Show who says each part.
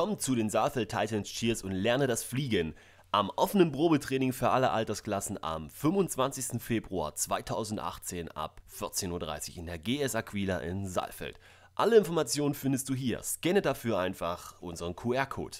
Speaker 1: Komm zu den Saalfeld Titans Cheers und lerne das Fliegen. Am offenen Probetraining für alle Altersklassen am 25. Februar 2018 ab 14.30 Uhr in der GS Aquila in Saalfeld. Alle Informationen findest du hier. Scanne dafür einfach unseren QR-Code.